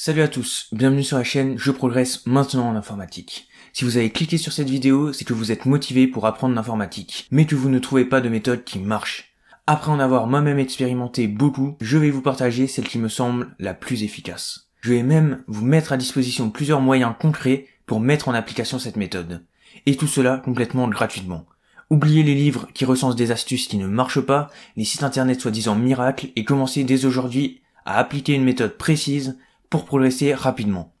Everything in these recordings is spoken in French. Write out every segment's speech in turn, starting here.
Salut à tous, bienvenue sur la chaîne Je progresse maintenant en informatique. Si vous avez cliqué sur cette vidéo, c'est que vous êtes motivé pour apprendre l'informatique, mais que vous ne trouvez pas de méthode qui marche. Après en avoir moi-même expérimenté beaucoup, je vais vous partager celle qui me semble la plus efficace. Je vais même vous mettre à disposition plusieurs moyens concrets pour mettre en application cette méthode. Et tout cela complètement gratuitement. Oubliez les livres qui recensent des astuces qui ne marchent pas, les sites internet soi-disant miracles, et commencez dès aujourd'hui à appliquer une méthode précise pour progresser rapidement.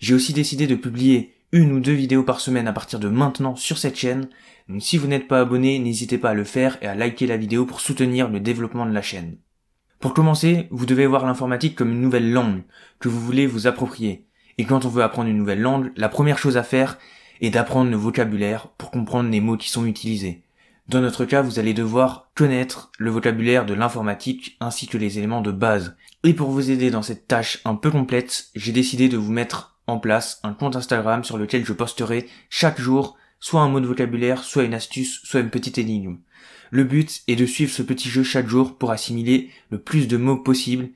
J'ai aussi décidé de publier une ou deux vidéos par semaine à partir de maintenant sur cette chaîne, donc si vous n'êtes pas abonné, n'hésitez pas à le faire et à liker la vidéo pour soutenir le développement de la chaîne. Pour commencer, vous devez voir l'informatique comme une nouvelle langue que vous voulez vous approprier. Et quand on veut apprendre une nouvelle langue, la première chose à faire est d'apprendre le vocabulaire pour comprendre les mots qui sont utilisés. Dans notre cas, vous allez devoir connaître le vocabulaire de l'informatique ainsi que les éléments de base. Et pour vous aider dans cette tâche un peu complète, j'ai décidé de vous mettre en place un compte Instagram sur lequel je posterai chaque jour soit un mot de vocabulaire, soit une astuce, soit une petite énigme. Le but est de suivre ce petit jeu chaque jour pour assimiler le plus de mots possible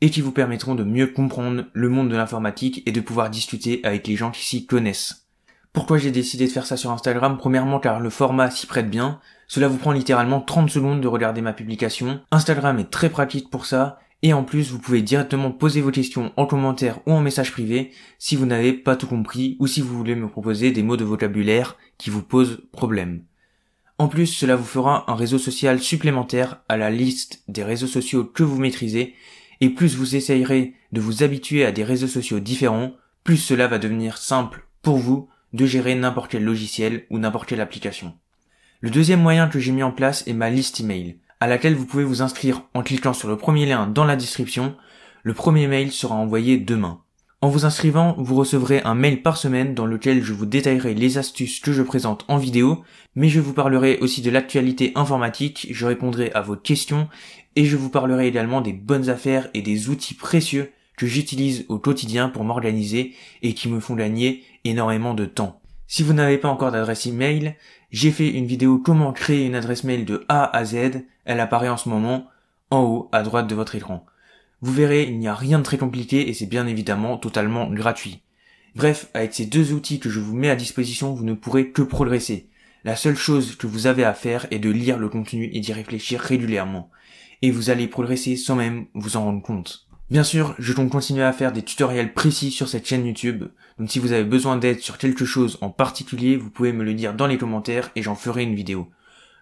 et qui vous permettront de mieux comprendre le monde de l'informatique et de pouvoir discuter avec les gens qui s'y connaissent. Pourquoi j'ai décidé de faire ça sur Instagram Premièrement car le format s'y prête bien. Cela vous prend littéralement 30 secondes de regarder ma publication. Instagram est très pratique pour ça. Et en plus, vous pouvez directement poser vos questions en commentaire ou en message privé si vous n'avez pas tout compris ou si vous voulez me proposer des mots de vocabulaire qui vous posent problème. En plus, cela vous fera un réseau social supplémentaire à la liste des réseaux sociaux que vous maîtrisez. Et plus vous essayerez de vous habituer à des réseaux sociaux différents, plus cela va devenir simple pour vous de gérer n'importe quel logiciel ou n'importe quelle application. Le deuxième moyen que j'ai mis en place est ma liste email, à laquelle vous pouvez vous inscrire en cliquant sur le premier lien dans la description. Le premier mail sera envoyé demain. En vous inscrivant, vous recevrez un mail par semaine dans lequel je vous détaillerai les astuces que je présente en vidéo, mais je vous parlerai aussi de l'actualité informatique, je répondrai à vos questions et je vous parlerai également des bonnes affaires et des outils précieux que j'utilise au quotidien pour m'organiser et qui me font gagner énormément de temps. Si vous n'avez pas encore d'adresse email, j'ai fait une vidéo comment créer une adresse mail de A à Z, elle apparaît en ce moment en haut à droite de votre écran. Vous verrez, il n'y a rien de très compliqué et c'est bien évidemment totalement gratuit. Bref, avec ces deux outils que je vous mets à disposition, vous ne pourrez que progresser. La seule chose que vous avez à faire est de lire le contenu et d'y réfléchir régulièrement. Et vous allez progresser sans même vous en rendre compte. Bien sûr, je compte continuer à faire des tutoriels précis sur cette chaîne YouTube, donc si vous avez besoin d'aide sur quelque chose en particulier, vous pouvez me le dire dans les commentaires et j'en ferai une vidéo.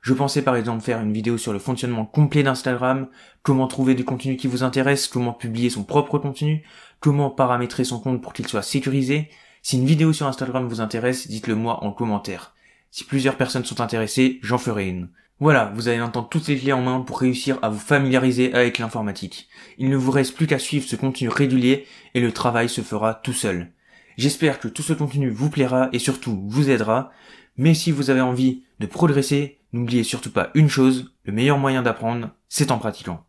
Je pensais par exemple faire une vidéo sur le fonctionnement complet d'Instagram, comment trouver du contenu qui vous intéresse, comment publier son propre contenu, comment paramétrer son compte pour qu'il soit sécurisé. Si une vidéo sur Instagram vous intéresse, dites-le moi en commentaire. Si plusieurs personnes sont intéressées, j'en ferai une. Voilà, vous avez maintenant toutes les clés en main pour réussir à vous familiariser avec l'informatique. Il ne vous reste plus qu'à suivre ce contenu régulier et le travail se fera tout seul. J'espère que tout ce contenu vous plaira et surtout vous aidera. Mais si vous avez envie de progresser, n'oubliez surtout pas une chose, le meilleur moyen d'apprendre, c'est en pratiquant.